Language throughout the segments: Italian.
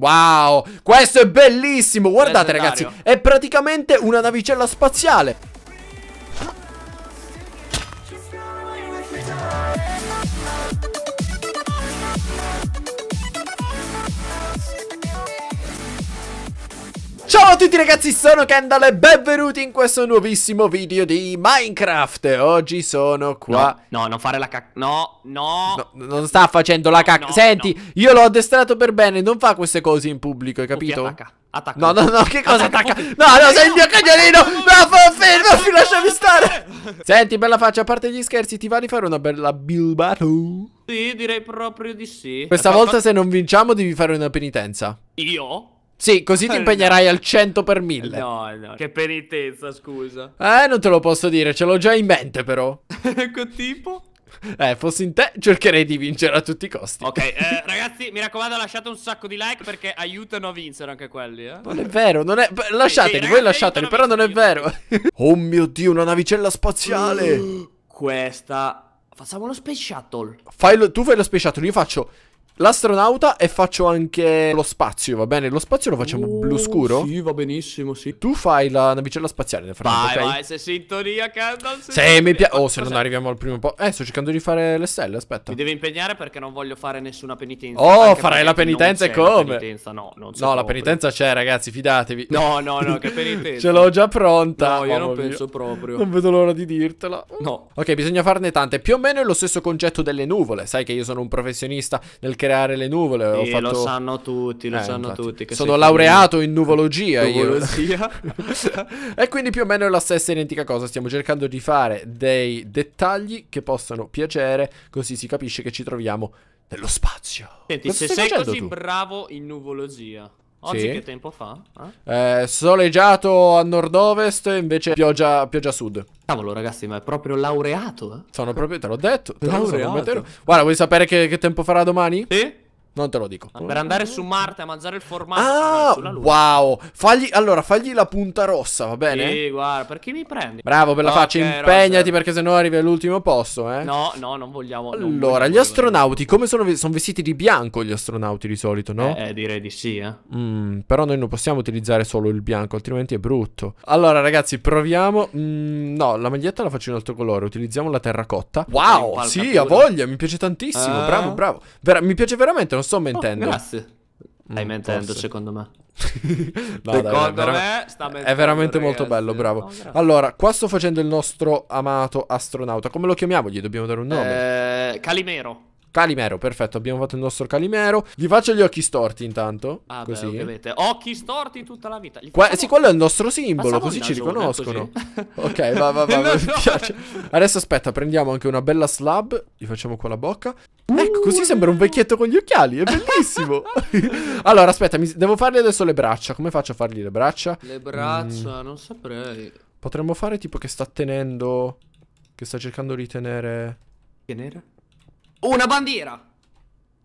Wow, questo è bellissimo, guardate Legendario. ragazzi, è praticamente una navicella spaziale Ciao a tutti ragazzi, sono Kendall e benvenuti in questo nuovissimo video di Minecraft Oggi sono qua No, no non fare la cacca, no, no, no, Non sta facendo la cacca, no, senti, io l'ho addestrato per bene, non fa queste cose in pubblico, hai capito? attacca, attacca No, no, no, che cosa attacca? attacca? No, no, sei il mio cagnolino, no, fermo, lasciami stare Senti, bella faccia, a parte gli scherzi, ti va di fare una bella bilbato? Sì, direi proprio di sì Questa volta se non vinciamo devi fare una penitenza Io? Sì, così ti eh, impegnerai al 100 per 1000. No, no, che penitenza, scusa. Eh, non te lo posso dire, ce l'ho già in mente però. che tipo? Eh, fossi in te, cercherei di vincere a tutti i costi. Ok, eh, ragazzi, mi raccomando, lasciate un sacco di like perché aiutano a vincere anche quelli. Eh? Non è vero, non è. Lasciateli, sì, voi lasciateli, però non è vero. oh mio dio, una navicella spaziale. questa. Facciamo lo space shuttle. Fai lo... Tu fai lo space shuttle, io faccio l'astronauta e faccio anche lo spazio, va bene? Lo spazio lo facciamo uh, blu scuro? Sì, va benissimo, sì. Tu fai la navicella spaziale nel frattempo, Vai, okay? vai, se sintonia, Candle. Se, se mi piace... Oh, se non arriviamo al primo po'... Eh, sto cercando di fare le stelle, aspetta. Mi devo impegnare perché non voglio fare nessuna penitenza. Oh, farai la penitenza e come? La penitenza, no, non so. No, la penitenza c'è, ragazzi, fidatevi. No, no, no, che penitenza. Ce l'ho già pronta. No, io oh, non penso proprio. Non vedo l'ora di dirtela. No. Ok, bisogna farne tante. Più o meno è lo stesso concetto delle nuvole. Sai che io sono un professionista nel creare creare le nuvole. Sì, fatto... lo sanno tutti, lo eh, sanno infatti. tutti. Sono laureato in nuvologia. nuvologia. e quindi più o meno è la stessa identica cosa. Stiamo cercando di fare dei dettagli che possano piacere, così si capisce che ci troviamo nello spazio. Senti, Cosa se sei così tu? bravo in nuvologia. Oggi sì. che tempo fa? Eh? Eh, soleggiato a nord-ovest, invece pioggia, pioggia a sud. Cavolo, ragazzi, ma è proprio laureato. Eh? Sono proprio, te l'ho detto. Te laureato. Guarda, vuoi sapere che, che tempo farà domani? Sì. Non te lo dico. Ah, per andare su Marte a mangiare il formaggio. Ah, wow. Fagli, allora, fagli la punta rossa, va bene? Sì, guarda, perché mi prendi? Bravo per la okay, faccia. Impegnati rosa. perché sennò arrivi all'ultimo posto, eh. No, no, non vogliamo. Non allora, vogliamo, gli astronauti, come sono, sono, vestiti di bianco gli astronauti di solito, no? Eh, eh direi di sì, eh. Mm, però noi non possiamo utilizzare solo il bianco, altrimenti è brutto. Allora, ragazzi, proviamo. Mm, no, la maglietta la faccio in altro colore. Utilizziamo la terracotta. Wow, sì, ha voglia, mi piace tantissimo. Eh. Bravo, bravo. Ver mi piace veramente, non sto oh, mentendo. Oh, grazie. Mm, Stai mm, mentendo, forse. secondo me. no, secondo dai, me sta mentendo, È veramente ragazzi. molto bello, oh, bravo. No, allora, qua sto facendo il nostro amato astronauta. Come lo chiamiamo? Gli dobbiamo dare un nome. Eh, Calimero. Calimero, perfetto, abbiamo fatto il nostro Calimero. Gli faccio gli occhi storti intanto. Ah, così. Beh, Occhi storti tutta la vita. Facciamo... sì, quello è il nostro simbolo, così ci riconoscono. Così. ok, va, va, va. no, no. Adesso aspetta, prendiamo anche una bella slab. Gli facciamo qua la bocca. Uh! Così sembra un vecchietto con gli occhiali, è bellissimo. allora, aspetta, mi... devo fargli adesso le braccia. Come faccio a fargli le braccia? Le braccia, mm. non saprei. Potremmo fare tipo che sta tenendo... Che sta cercando di tenere... Tenere? Una bandiera!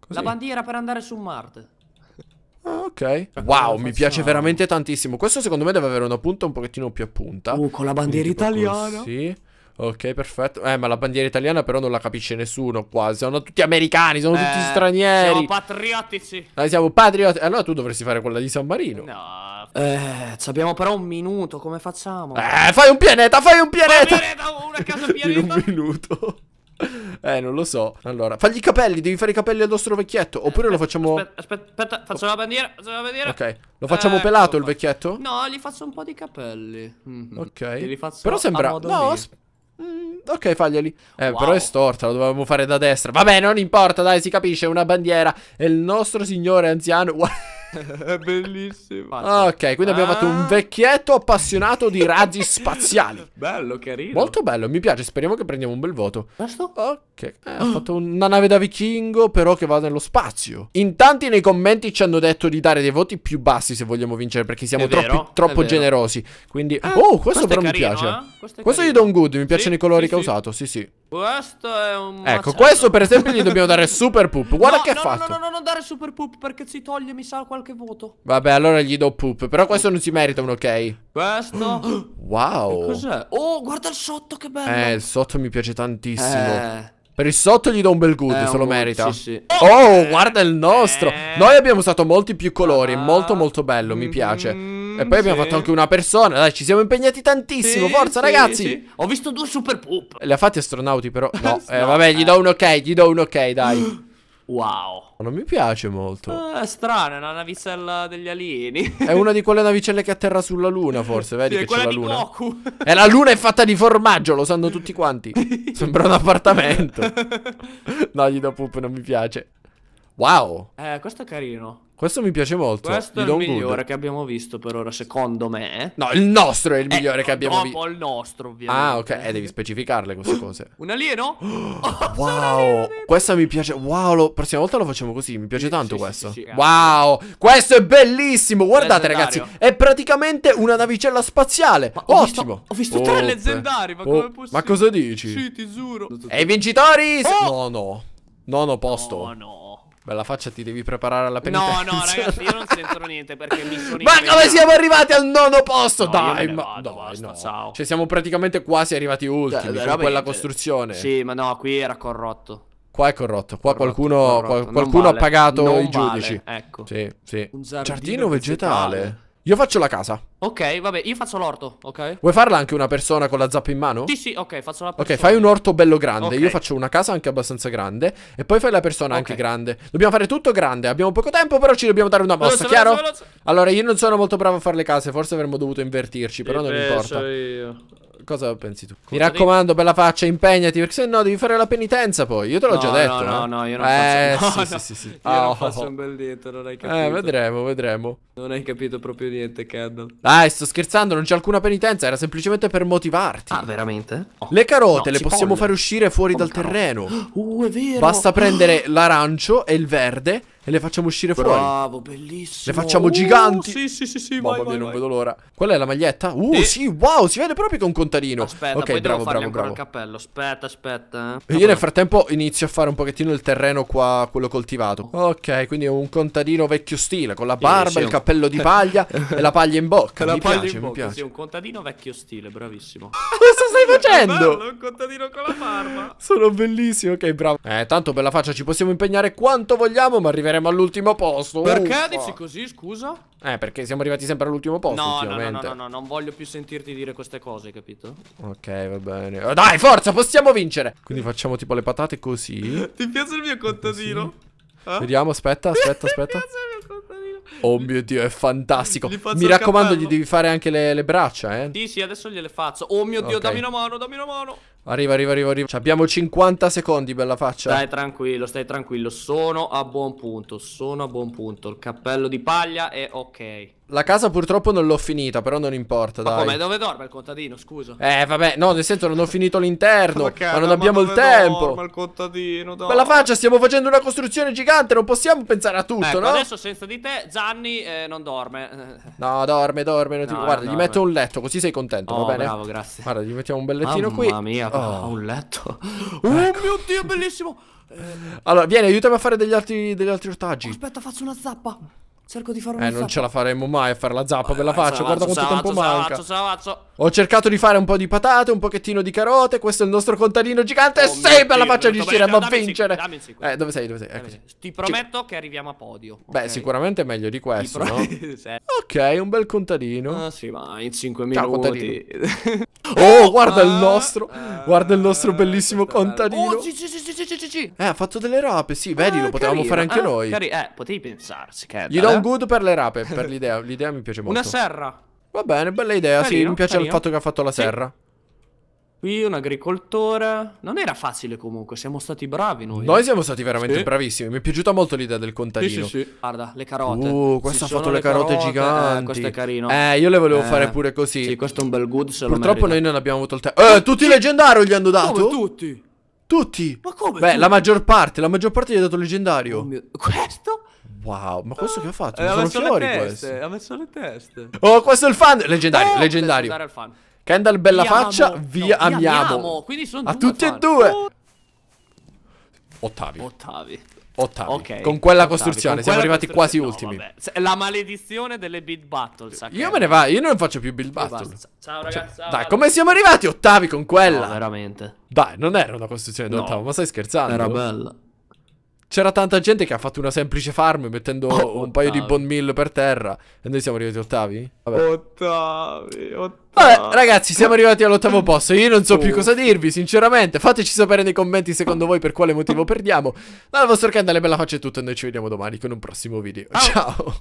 Così. La bandiera per andare su Marte. Ah, ok. Wow, mi piace veramente tantissimo. Questo secondo me deve avere una punta un pochettino più a punta. Uh, con la bandiera italiana. Sì. Ok, perfetto. Eh, ma la bandiera italiana però non la capisce nessuno quasi. Sono tutti americani, sono eh, tutti stranieri. Siamo patriottici. Noi eh, siamo patrioti. Allora tu dovresti fare quella di San Marino. No. Eh, abbiamo però un minuto, come facciamo? Eh, fai un pianeta, fai un pianeta. Fai un pianeta, una pianeta. In un minuto. Eh, non lo so. Allora, fagli i capelli. Devi fare i capelli al nostro vecchietto. Eh, Oppure eh, lo facciamo. Aspetta, aspetta, aspetta faccio oh. la bandiera. Faccio la bandiera. Ok. Lo facciamo eh, pelato ecco, il vecchietto? No, gli faccio un po' di capelli. Mm -hmm. Ok. Però sembra. No, aspetta. Mm, ok, faglieli. Eh, wow. però è storta, lo dovevamo fare da destra. Vabbè, non importa, dai, si capisce, è una bandiera. E il nostro signore anziano... È bellissimo. Ah, ok, quindi ah. abbiamo fatto un vecchietto appassionato di razzi spaziali. Bello, carino. Molto bello, mi piace. Speriamo che prendiamo un bel voto. Questo? Ok. Eh, ho oh. fatto una nave da vichingo, però che va nello spazio. In tanti nei commenti ci hanno detto di dare dei voti più bassi se vogliamo vincere, perché siamo vero, troppo, troppo generosi. Quindi... Eh, oh, questo, questo però carino, mi piace. Eh? Questo, questo gli do un good, mi piacciono sì, i colori sì, che ha sì. usato. Sì, sì. Questo è un Ecco, macello. questo per esempio gli dobbiamo dare super poop. Guarda no, che ha no, fatto. No, no, no, non dare super poop perché si toglie, mi sa, qualche voto. Vabbè, allora gli do poop. Però questo non si merita un ok. Questo. wow. Cos'è? Oh, guarda il sotto, che bello. Eh, il sotto mi piace tantissimo. Eh. Per il sotto gli do un bel good, eh, se lo merita. Sì, sì. Oh, guarda il nostro. Eh. Noi abbiamo usato molti più colori. Molto, ah. molto bello, mi piace. Mm -hmm. E poi abbiamo fatto anche una persona. Dai, ci siamo impegnati tantissimo. Sì, Forza, sì, ragazzi. Ho visto due super poop. Le ha fatti astronauti, però. No, eh, vabbè, gli eh. do un ok. Gli do un ok, dai. Wow. Non mi piace molto. Ah, eh, è strana, è una navicella degli alieni. è una di quelle navicelle che atterra sulla luna, forse. Vedi sì, che c'è la luna. Goku. E eh, la luna è fatta di formaggio, lo sanno tutti quanti. Sembra un appartamento. no, gli do poop, non mi piace. Wow. Eh, questo è carino. Questo mi piace molto. Questo è il migliore good. che abbiamo visto per ora, secondo me. No, il nostro è il migliore eh, che abbiamo eh, visto. Dopo vi il nostro, ovviamente. Ah, ok. Eh, devi specificarle queste cose. un alieno? Oh, wow. Questa mi piace. Wow, la prossima volta lo facciamo così. Mi piace sì, tanto sì, questo. Sì, wow. Questo è bellissimo. Guardate, ragazzi. È praticamente una navicella spaziale. Ma ho Ottimo. Visto, ho visto tre oh, leggendari. Ma oh, come possibile? Ma cosa dici? Sì, ti giuro. E i vincitori? Oh! No, no. No, no, posto. No, no. Bella faccia, ti devi preparare alla penitenza. No, no, ragazzi, io non sento niente perché mi sono Ma come siamo arrivati al nono posto? No, dai, ma vado, dai, basta, no. Ciao. Cioè, siamo praticamente quasi arrivati cioè, ultimi da, con quella costruzione. Sì, ma no, qui era corrotto. Qua è corrotto, qua corrotto, qualcuno, corrotto. qualcuno vale. ha pagato non i giudici. Vale. Ecco. Sì, sì. Un giardino, giardino vegetale. vegetale. Io faccio la casa. Ok, vabbè, io faccio l'orto, ok? Vuoi farla anche una persona con la zappa in mano? Sì, sì, ok, faccio la persona. Ok, fai un orto bello grande. Okay. Io faccio una casa anche abbastanza grande. E poi fai la persona okay. anche grande. Dobbiamo fare tutto grande. Abbiamo poco tempo, però ci dobbiamo dare una mossa, veloce, chiaro? Veloce, veloce. Allora, io non sono molto bravo a fare le case. Forse avremmo dovuto invertirci, però e non importa. Io cosa pensi tu? Mi raccomando, bella faccia, impegnati, perché se no devi fare la penitenza poi. Io te l'ho no, già detto. No, no, eh. no, io non eh, faccio... No, sì, no. sì, sì, sì. Io oh. non faccio un bel dito, non hai eh, capito. Eh, vedremo, vedremo. Non hai capito proprio niente, Kendall. Dai, sto scherzando, non c'è alcuna penitenza, era semplicemente per motivarti. Ah, veramente? Oh. Le carote no, le possiamo voglio. fare uscire fuori Come dal terreno. Oh, è vero. Basta prendere l'arancio e il verde e le facciamo uscire Bravo, fuori. Bravo, bellissimo. Le facciamo uh, giganti. Sì, sì, sì, sì. Mamma vai, mia, vai, non vai. vedo l'ora. Quella è la maglietta? Uh, e... sì, wow, si vede proprio che è un contarino. Aspetta, ok, poi bravo, bravo, bravo. il cappello. Aspetta, aspetta. Eh. Io nel frattempo inizio a fare un pochettino il terreno qua, quello coltivato. Ok, quindi è un contadino vecchio stile, con la barba, sì, il cappello di paglia e la paglia in bocca. La mi paglia piace, in bocca, mi piace. Sì, un contadino vecchio stile, bravissimo. Cosa stai facendo? Bello, un contadino con la barba. Sono bellissimo, ok, bravo. Eh, tanto per la faccia ci possiamo impegnare quanto vogliamo, ma arriviamo arriveremo all'ultimo posto. Perché Uffa. dici così, scusa? Eh, perché siamo arrivati sempre all'ultimo posto. No, no, no, no, no, non voglio più sentirti dire queste cose, capito? Ok, va bene. Oh, dai, forza, possiamo vincere. Quindi facciamo tipo le patate così. Ti piace il mio contadino? Eh? Vediamo, aspetta, aspetta, aspetta. Mi piace il mio contadino. Oh mio dio, è fantastico. Mi raccomando, gli devi fare anche le, le braccia, eh. Sì, sì, adesso gliele faccio. Oh mio dio, okay. dammi una mano, dammi una mano. Arriva, arriva, arriva, arriva. abbiamo 50 secondi, bella faccia. Stai tranquillo, stai tranquillo. Sono a buon punto, sono a buon punto. Il cappello di paglia è ok. La casa purtroppo non l'ho finita, però non importa, Ma dai. come, dove dorme il contadino, scusa? Eh, vabbè, no, nel senso non ho finito l'interno, ma, ma non ma abbiamo il tempo. Ma il contadino, dai. Bella faccia, stiamo facendo una costruzione gigante, non possiamo pensare a tutto, ecco, no? adesso senza di te Zanni eh, non dorme. No, dorme, dorme. No, ti... Guarda, gli metto un letto, così sei contento, oh, va bene? bravo, grazie. Guarda, gli mettiamo un bel lettino Mamma qui. Mamma mia, avrà oh. un letto. Ecco. Oh ecco. mio Dio, bellissimo! Eh. Allora, vieni, aiutami a fare degli altri, degli altri ortaggi. aspetta, faccio una zappa. Cerco di fare una Eh, non ce la faremo mai a fare la zappa, ve la faccio. Guarda quanto tempo manca. Ce la faccio, Ho cercato di fare un po' di patate, un pochettino di carote. Questo è il nostro contadino gigante. Oh, sei per la faccia riuscire a vincere. Eh, dove sei? Dove sei? Ti prometto che arriviamo a podio. Beh, sicuramente è meglio di questo, no? Ok, un bel contadino. Ah, sì, ma in 5 minuti. Oh, guarda il ah, nostro. Guarda il nostro eh, bellissimo contadino. Oh, sì, sì, sì, sì, sì, dici? Eh, ha fatto delle rape, sì, vedi, ah, lo potevamo carino. fare anche ah, noi. Cari- eh, potevi pensarsi, che Gli do un eh. good per le rape, per l'idea. L'idea mi piace molto. Una serra. Va bene, bella idea, carino, sì, mi piace carino. il fatto che ha fatto la sì. serra. Qui un agricoltore. Non era facile comunque, siamo stati bravi noi. Noi eh. siamo stati veramente sì. bravissimi. Mi è piaciuta molto l'idea del contadino. Sì, sì, sì. Guarda, le carote. Uh, questo ha fatto le carote, carote giganti. Eh, questo è carino. Eh, io le volevo eh. fare pure così. Sì, questo è un bel good. Purtroppo noi non abbiamo avuto il tempo. Eh, tutti sì. leggendario gli hanno dato. Come tutti. Tutti! Ma come? Beh, tutti? la maggior parte, la maggior parte gli ha dato leggendario. Oh mio... Questo? Wow, ma questo che ha fatto? Eh, sono fiori questi. Ha messo le teste. Oh, questo è il fan! Leggendario, eh, leggendario. Il fan. Kendall, bella vi faccia, amo. vi, no, amiamo. vi amiamo. Quindi sono A tutti e due. Oh. Ottavi. Ottavi. Ottavi. Okay. Con quella Ottavi. costruzione Con siamo quella arrivati quasi no, ultimi. Vabbè. La maledizione delle build battle. Io me ne vado, io non faccio più build battle. Ciao cioè, ragazzi. Cioè, ciao, dai, ragazzi. come siamo arrivati ottavi con quella? No, veramente. Dai, non era una costruzione no. d'ottavo, ma stai scherzando? Era bella. C'era tanta gente che ha fatto una semplice farm mettendo un paio di bone mill per terra e noi siamo arrivati ottavi? Vabbè. Ottavi, ottavi. Vabbè, ragazzi, siamo arrivati all'ottavo posto. Io non so più cosa uh. dirvi, sinceramente. Fateci sapere nei commenti secondo voi per quale motivo perdiamo. Dal vostro canale Bella Faccia è tutto e noi ci vediamo domani con un prossimo video. Ciao!